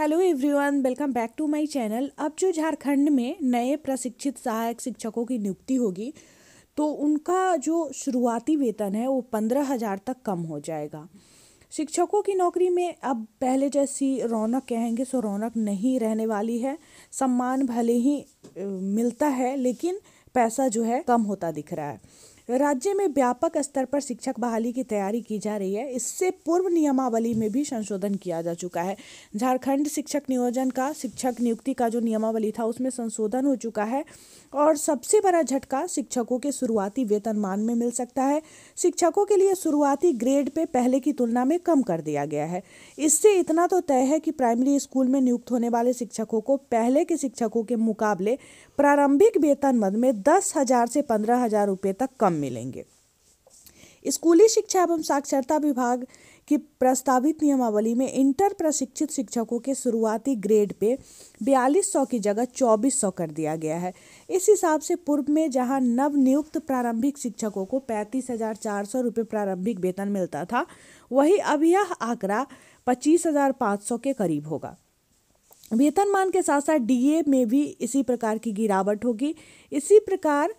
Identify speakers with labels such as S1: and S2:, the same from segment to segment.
S1: hello everyone welcome back to my channel अब जो झारखंड में नए प्रशिक्षित सहायक शिक्षकों की नियुक्ति होगी तो उनका जो शुरुआती वेतन है वो पंद्रह हज़ार तक कम हो जाएगा शिक्षकों की नौकरी में अब पहले जैसी रौनक कहेंगे सो रौनक नहीं रहने वाली है सम्मान भले ही मिलता है लेकिन पैसा जो है कम होता दिख रहा है राज्य में व्यापक स्तर पर शिक्षक बहाली की तैयारी की जा रही है इससे पूर्व नियमावली में भी संशोधन किया जा चुका है झारखंड शिक्षक नियोजन का शिक्षक नियुक्ति का जो नियमावली था उसमें संशोधन हो चुका है और सबसे बड़ा झटका शिक्षकों के शुरुआती वेतनमान में मिल सकता है शिक्षकों के लिए शुरुआती ग्रेड पे पहले की तुलना में कम कर दिया गया है इससे इतना तो तय है कि प्राइमरी स्कूल में नियुक्त होने वाले शिक्षकों को पहले के शिक्षकों के मुकाबले प्रारंभिक वेतन मद में दस हजार से पंद्रह हजार रुपये तक कम मिलेंगे स्कूली शिक्षा एवं साक्षरता विभाग की प्रस्तावित नियमावली में इंटर प्रशिक्षित शिक्षकों के शुरुआती ग्रेड पे बयालीस सौ की जगह चौबीस सौ कर दिया गया है इस हिसाब से पूर्व में जहां नव नियुक्त प्रारंभिक शिक्षकों को पैंतीस हजार चार सौ रुपये प्रारंभिक वेतन मिलता था वही अब यह आंकड़ा पच्चीस हजार पाँच सौ के करीब होगा वेतनमान के साथ साथ डीए में भी इसी प्रकार की गिरावट होगी इसी प्रकार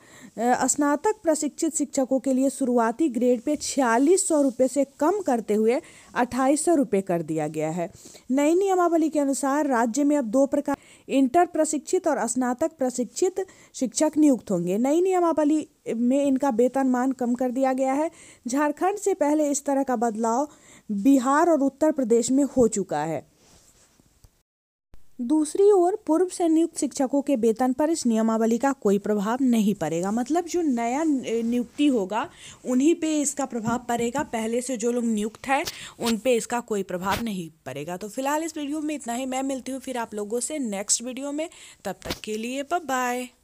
S1: स्नातक प्रशिक्षित शिक्षकों के लिए शुरुआती ग्रेड पे छियालीस सौ रुपये से कम करते हुए अट्ठाईस सौ रुपये कर दिया गया है नई नियमावली के अनुसार राज्य में अब दो प्रकार इंटर प्रशिक्षित और स्नातक प्रशिक्षित शिक्षक नियुक्त होंगे नई नियमावली में इनका वेतनमान कम कर दिया गया है झारखंड से पहले इस तरह का बदलाव बिहार और उत्तर प्रदेश में हो चुका है दूसरी ओर पूर्व से नियुक्त शिक्षकों के वेतन पर इस नियमावली का कोई प्रभाव नहीं पड़ेगा मतलब जो नया नियुक्ति होगा उन्हीं पे इसका प्रभाव पड़ेगा पहले से जो लोग नियुक्त हैं उन पे इसका कोई प्रभाव नहीं पड़ेगा तो फिलहाल इस वीडियो में इतना ही मैं मिलती हूँ फिर आप लोगों से नेक्स्ट वीडियो में तब तक के लिए बाय